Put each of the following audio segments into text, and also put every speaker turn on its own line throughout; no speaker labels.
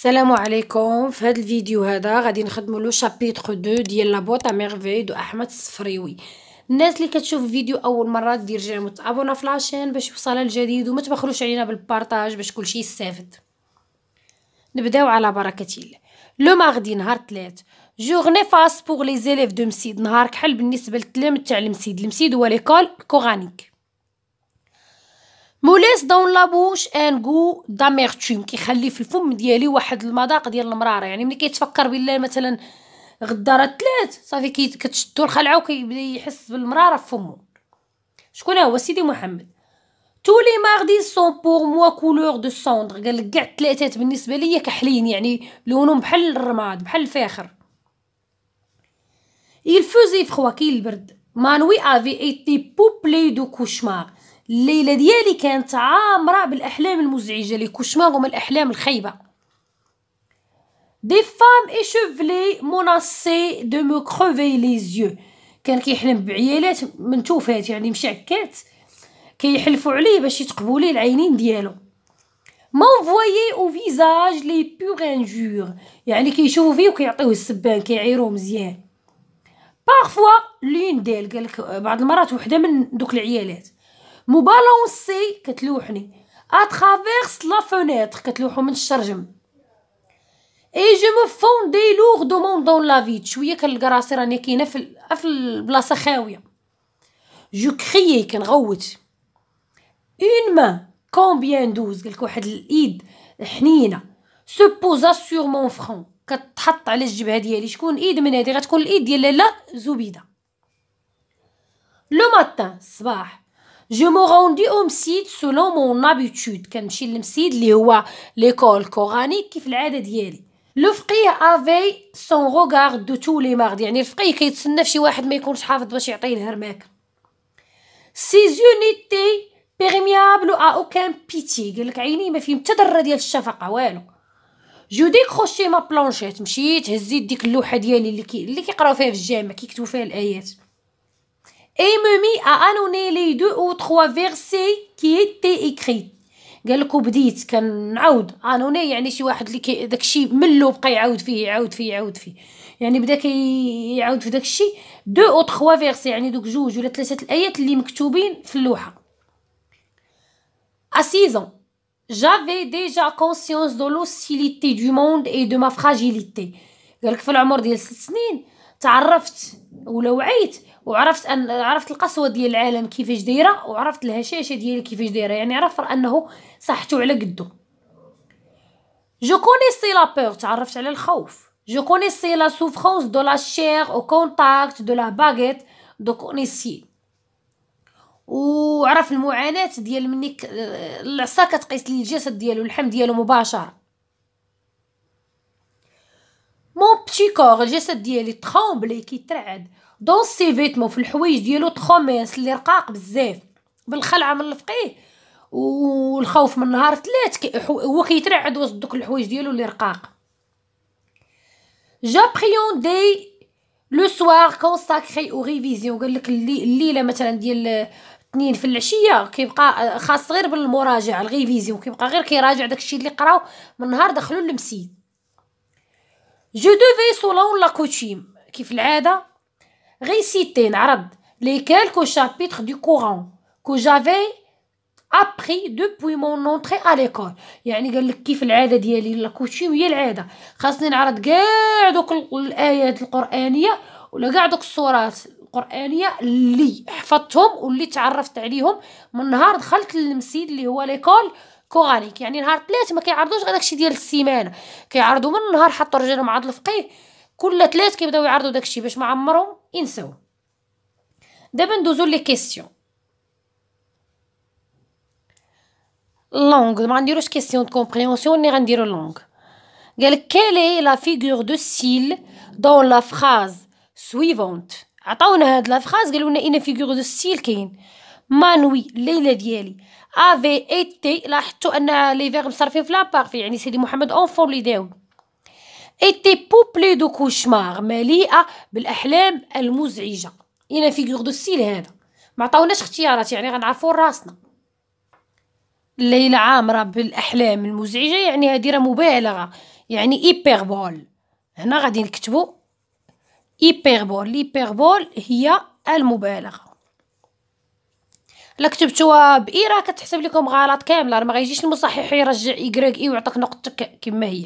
السلام عليكم في هذا الفيديو هذا غادي نخدموا لو شابيتغ 2 ديال لا بوط ميرفي دو احمد الصفريوي الناس اللي كتشوف الفيديو اول مره دير جيم وتابونا في لاشين باش يوصلها الجديد وما تبخلوش علينا بالبارطاج باش كلشي يستافد نبداو على بركه الله لو ماغدي نهار 3 جورني فاس بوغ لي زيليف دو مسيد نهار كحل بالنسبه للتلاميذ تاع المسيد المسيد هو ليكول كورانيك موليس دون لابوش ان غو داميرتوم كيخلي في الفم ديالي واحد المذاق ديال المراره يعني ملي كيتفكر بالله مثلا غدا راه ثلاث صافي كتشدو الخلعه وكيبدا يحس بالمراره في فمو شكون هو سيدي محمد تو لي ماردي سون بور موا كولور دو سوندر قال لك كاع الثلاثات بالنسبه ليا كحلين يعني لونهم بحال الرماد بحال الفاخر يلفوزي فخوا froid البرد مانوي افي ايتي بوبلي دو كوشمار الليله ديالي كانت عامره بالاحلام المزعجه لي كوشمار هما الاحلام الخايبه دي فام ايشوفلي مناصي دو مو كروفي لي زيو كان كيحلم بعيالات منتوفات يعني مشعكات كيحلفو عليه باش يتقبو ليه العينين ديالو مونفويي او فيزاج لي بيغ انجور يعني كيشوفو فيه وكيعطيوه السبان كيعيروه مزيان باغفوا لين ديال قالك بعض المرات وحده من دوك العيالات مبالونسي كتلوحني اترافيرس لا فونيتر كتلوحو من الشرجم اي جو مو فون دي لوغ دو مون دون لا فيت شويه كنلقى راسي راني كاينه في آه، في البلاصه خاويه جو كريي كنغوت اون ما كومبيان دوز قالك واحد الايد حنينه سو بوزا سور مون فرون كتحط على الجبهه ديالي شكون ايد من هادي غتكون الايد ديال لاله زبيده لو ماتان الصباح جو مو روندي او مسيد سولو مون ابيتود كنمشي للمسيد اللي هو ليكول كوراني كيف العاده ديالي لو فقيه افي سون روغار دو تو لي مارد يعني الفقيه كيتسنى فشي واحد ما يكونش حافظ باش يعطيه الهرماك سي زونيتي بيرميابل او اوكان بيتي قالك عيني ما فيهم حتى ذره ديال الشفقه والو جو ديكروشي ما بلونشيت مشيت هزيت ديك اللوحه ديالي اللي كي اللي كيقراو فيها في الجامع كيكتبوا فيها الايات et me mit à annoncer les deux ou trois versets qui étaient écrits قال لكم بديت كنعاود انوني يعني شي واحد اللي داكشي ملو بقى يعاود فيه يعاود فيه يعاود فيه يعني بدا كيعاود في داكشي دو او تخوا فيرسي يعني دوك جوج ولا ثلاثه الايات اللي مكتوبين في اللوحه اسيزون J'avais déjà conscience de دو موند اي دو ما فراجيليتي قال قالك في العمر ديال 6 سنين تعرفت ولو وعرفت ان عرفت القسوه ديال العالم كيفاش دايره وعرفت الهشاشه ديالي كيفاش دايره يعني عرف انه صحته على قدو جو كونيسي لا بور تعرفت على الخوف جو كونيسي لا سوفرونس دو لا شير او كونتاكت دو لا باغيت دو كونيسي وعرف المعاناه ديال مني العصا كتقيس لي الجسد ديالو اللحم ديالو مباشره مون بتي كور الجسد ديالي تخومبلي كيترعد دون سي فيتمون في الحوايج ديالو تخومينس اللي رقاق بزاف بالخلعه من الفقيه والخوف من نهار ثلاث هو كيترعد وسط دوك الحوايج ديالو اللي رقاق جابريون دي لو سوار كونساكري او ريفيزيون قال لك اللي الليله مثلا ديال اثنين في العشيه كيبقى خاص غير بالمراجعه الريفيزيون كيبقى غير كيراجع داكشي اللي قراو من نهار دخلوا للمسيد جو دوفي سولون لا كوتيم كيف العاده غيسيتي نعرض لي كالكو شابيتر دو كوران كو جافي ابري دوبوي مون اونتري ا ليكول يعني قال لك كيف العاده ديالي لا كوتيم هي العاده خاصني نعرض كاع دوك الايات القرانيه ولا كاع دوك الصورات القرانيه اللي حفظتهم واللي تعرفت عليهم من نهار دخلت للمسيد اللي هو ليكول كوغانيك يعني نهار ثلاث ما كيعرضوش غير داكشي ديال السيمانه كيعرضوا من نهار حطوا رجلهم عاد الفقيه كل ثلاث كيبداو يعرضوا داكشي باش ما عمرهم ينساو دابا ندوزو لي كيسيون لونغ ما نديروش كيسيون دو كومبريونسيون ني غنديرو لونغ قالك كالي لا فيغور دو سيل دون لا فراز سويفونت عطاونا هاد لا فراز قالوا لنا ان فيغور دو سيل كاين مانوي الليله ديالي افي ايتي لاحظتوا ان لي فيرب صرفين في في يعني سيدي محمد فور لي داو ايتي بوبلي دو كوشمار مليئه بالاحلام المزعجه اين فيغور دو ستيل هذا ما عطاوناش اختيارات يعني غنعرفوا راسنا الليله عامره بالاحلام المزعجه يعني هذه راه مبالغه يعني ايبربول هنا غادي نكتبوا ايبربول ايبربول هي المبالغه الا كتبتوها راه كتحسب لكم غلط كامله راه ما غيجيش المصحح يرجع ايكغيك اي ويعطيك نقطتك كما هي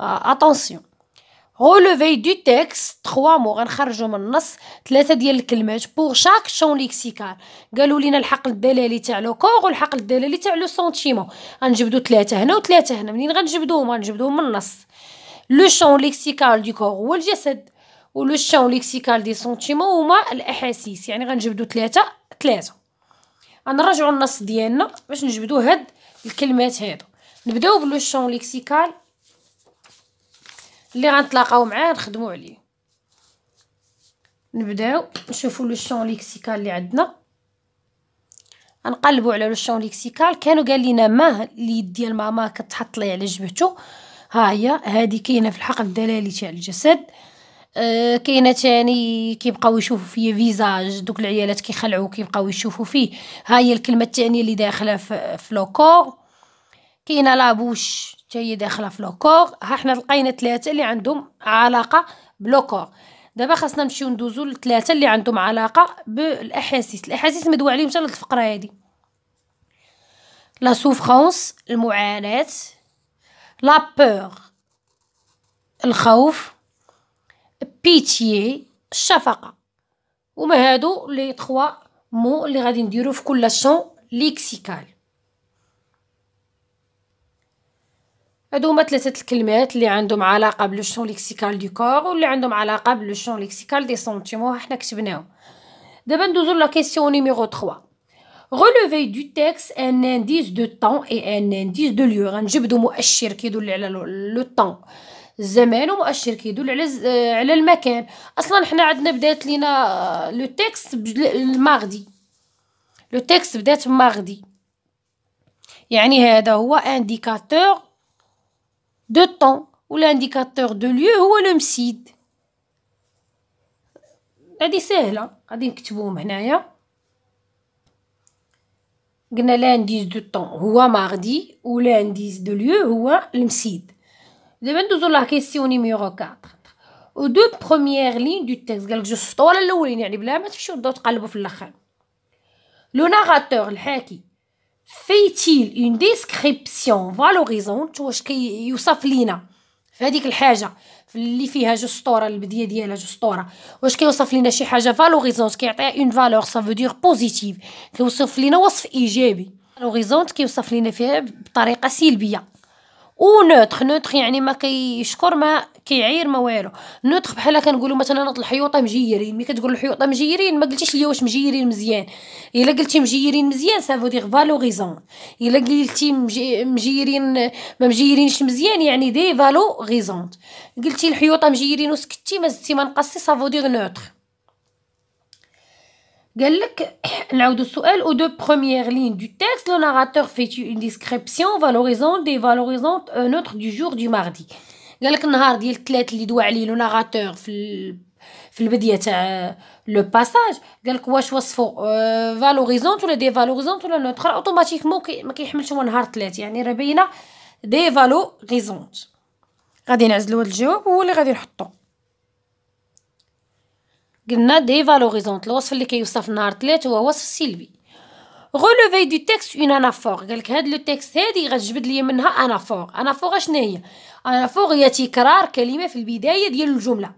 اتونسيون غولوفي دو تيكست 3 مو غنخرجوا من النص ثلاثه ديال الكلمات بور شاك شون ليكسيكال قالوا لينا الحقل الدلالي تاع لو كور والحقل الدلالي تاع لو سونتيمون غنجبدو ثلاثه هنا وثلاثه هنا منين غنجبدوهم غنجبدوهم من النص لو شون ليكسيكال دو كور هو الجسد ولو شون ليكسيكال دي سونتيمون هما الاحاسيس يعني غنجبدو ثلاثه ثلاثه غنرجعوا النص ديالنا باش نجبدو هاد الكلمات هادو نبداو بلو شون ليكسيكال اللي غنتلاقاو معاه نخدمو عليه نبداو نشوفو لو شون ليكسيكال اللي عندنا غنقلبوا على لو شون ليكسيكال كانوا قال لينا ما اليد ديال ماما كتحط لي على جبهته ها هي هذه كاينه في الحقل الدلالي تاع الجسد آه، كاينه ثاني كيبقاو يشوفوا فيا فيزاج دوك العيالات كيخلعوا كيبقاو يشوفوا فيه ها هي الكلمه الثانيه اللي داخله في لوكور كاينه لابوش حتى هي داخله في لوكور ها حنا لقينا ثلاثه اللي عندهم علاقه بلوكور دابا خاصنا نمشيو ندوزو لثلاثه اللي عندهم علاقه بالاحاسيس الاحاسيس مدوى عليهم حتى الفقره هادي لا سوفرونس المعاناه لا بور الخوف بيتيي الشفقه وما هادو لي تخوا مو اللي غادي نديرو في كل شون ليكسيكال هادو هما ثلاثه الكلمات اللي عندهم علاقه بلو شون ليكسيكال دو كور واللي عندهم علاقه بلو شون ليكسيكال دي سونتيمو حنا كتبناهم دابا ندوزو لا كيسيون نيميرو 3 Relevez du texte un indice de temps et un indice de lieu. غنجبدو مؤشر كيدل على le temps. الزمان ومؤشر كيدل على آه، على المكان اصلا حنا عندنا بدات لينا آه، لو تيكست المغدي لو تيكست بدات مغدي يعني هذا هو انديكاتور دو طون ولا انديكاتور دو ليو هو لو مسيد هادي ساهله غادي نكتبوهم هنايا قلنا لانديز دو طون هو ماغدي ولانديز دو ليو هو المسيد دابا الله كيسيو نيميرو 4 دو بروميير لين دو تيكست قالك جوج سطور الاولين يعني بلا ما تمشيو تبداو تقلبوا في الاخر لو ناغاتور الحاكي فيتيل اون ديسكريبسيون فالوريزونت واش كيوصف لينا في هذيك الحاجه اللي فيها جوج سطوره البديه ديالها جوج سطوره واش كيوصف لينا شي حاجه فالوريزونت كيعطيها اون فالور سا فو دير بوزيتيف كيوصف لينا وصف ايجابي فالوريزونت كيوصف لينا فيها بطريقه سلبيه و نوتخ نوتخ يعني ما كيشكر ما كيعير ما والو نوتخ بحال كنقولوا مثلا نط الحيوطه مجيرين ملي كتقول الحيوطه مجيرين ما قلتيش ليا واش مجيرين مزيان الا قلتي مجيرين مزيان سافو دي فالوريزون الا قلتي مجيرين ما مجيرينش مزيان يعني دي فالوريزون قلتي الحيوطه مجيرين وسكتي ما زدتي ما نقصتي سافو دي نوتخ قال لك نعود السؤال او دو بروميير لين دو تيكست لو ناراتور في اون ديسكريبسيون فالوريزون دي فالوريزون ان اوتر دو جور دو ماردي قال لك النهار ديال الثلاث اللي دوى عليه لو ناراتور في في البدايه تاع لو باساج قال لك واش وصفوا آه، فالوريزون ولا دي فالوريزون ولا نوتر اوتوماتيكمون ما كيحملش هو نهار ثلاث يعني راه باينه دي فالوريزون غادي نعزلو هاد الجواب هو اللي غادي نحطو قلنا فالوريزونت الوصف اللي كيوصف نهار 3 هو وصف سلبي غولوفي دو تيكست اون انافور قالك هاد لو تيكست هادي غتجبد لي منها انافور انافور اشنا هي انافور هي تكرار كلمه في البدايه ديال الجمله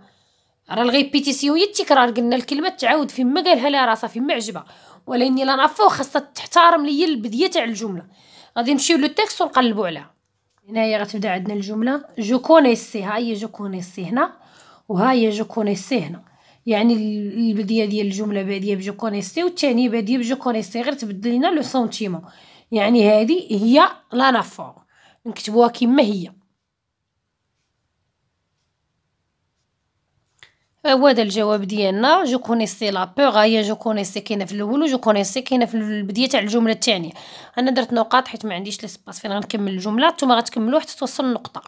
راه الغيبيتيسيون هي التكرار قلنا الكلمه تعاود فيما قالها لها راسها فيما عجبها ولكن لانافور خاصها تحترم ليا البديه تاع الجمله غادي نمشيو لو تيكست ونقلبو عليها هنايا غتبدا عندنا الجمله جو كونيسي ها هي جو كونيسي هنا وها هي جو كونيسي هنا يعني البديه ديال الجمله باديه بجو كونيستي والثانيه باديه بجو كونيستي غير تبدل لو سونتيمون يعني هذه هي لا نافور نكتبوها كما هي هو أه، هذا الجواب ديالنا جو كونيسي لا بوغ هي جو كونيسي كاينه في الاول وجو كونيسي كاينه في البدايه تاع الجمله الثانيه انا درت نقاط حيت ما عنديش لي سباس فين غنكمل الجمله نتوما غتكملوا حتى توصل النقطه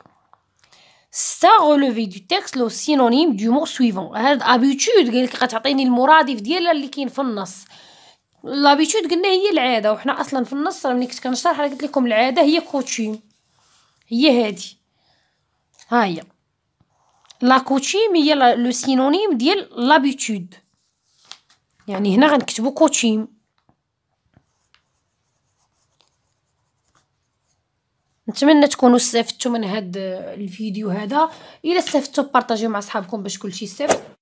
ستا غولوفي دو تكست لو سينونيم دو مو سويفون هاد ابيتود لك غتعطيني المرادف ديالها اللي كاين في النص لابيتود قلنا هي العاده وحنا اصلا في النص راه ملي كنت كنشرح راه قلت لكم العاده هي كوتشيم هي هادي ها هي لا كوتشيم هي لو سينونيم ديال لابيتود يعني هنا غنكتبو كوتشيم نتمنى تكونوا استفدتوا من هذا الفيديو هذا الا استفدتوا بارطاجيو مع صحابكم باش كلشي يستافد